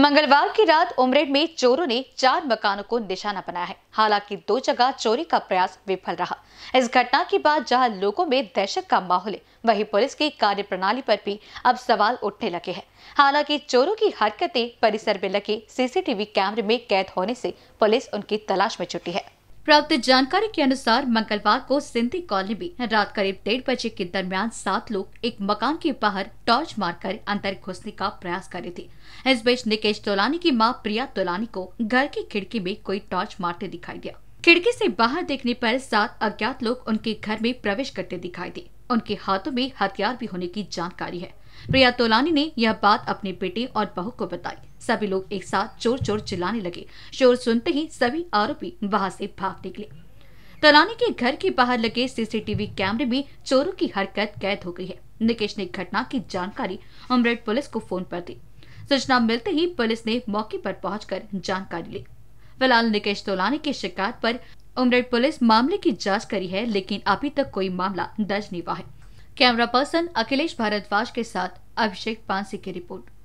मंगलवार की रात उमरेड में चोरों ने चार मकानों को निशाना बनाया है हालांकि दो जगह चोरी का प्रयास विफल रहा इस घटना के बाद जहां लोगों में दहशत का माहौल है वहीं पुलिस की कार्य प्रणाली पर भी अब सवाल उठने लगे हैं हालांकि चोरों की हरकतें परिसर में लगे सीसीटीवी कैमरे में कैद होने से पुलिस उनकी तलाश में जुटी है प्राप्त जानकारी के अनुसार मंगलवार को सिंधी कॉलोनी में रात करीब डेढ़ बजे के दरमियान सात लोग एक मकान के बाहर टॉर्च मारकर अंदर घुसने का प्रयास कर रहे थे इस बीच निकेश तोलानी की मां प्रिया तोलानी को घर की खिड़की में कोई टॉर्च मारते दिखाई दिया खिड़की से बाहर देखने पर सात अज्ञात लोग उनके घर में प्रवेश करते दिखाई दिए उनके हाथों में हथियार भी होने की जानकारी है प्रिया तोलानी ने यह बात अपने बेटे और बहू को बताई सभी लोग एक साथ चोर चोर चिल्लाने लगे शोर सुनते ही सभी आरोपी वहां से भाग निकले तोलानी के घर के बाहर लगे सीसीटीवी कैमरे में चोरों की हरकत कैद हो गई है निकेश ने घटना की जानकारी अमरेड पुलिस को फोन पर दी सूचना मिलते ही पुलिस ने मौके पर पहुंचकर जानकारी ली फिलहाल निकेश तोलानी की शिकायत पर उमरेड पुलिस मामले की जांच करी है लेकिन अभी तक कोई मामला दर्ज नहीं हुआ है कैमरा पर्सन अखिलेश भारद्वाज के साथ अभिषेक पांसी की रिपोर्ट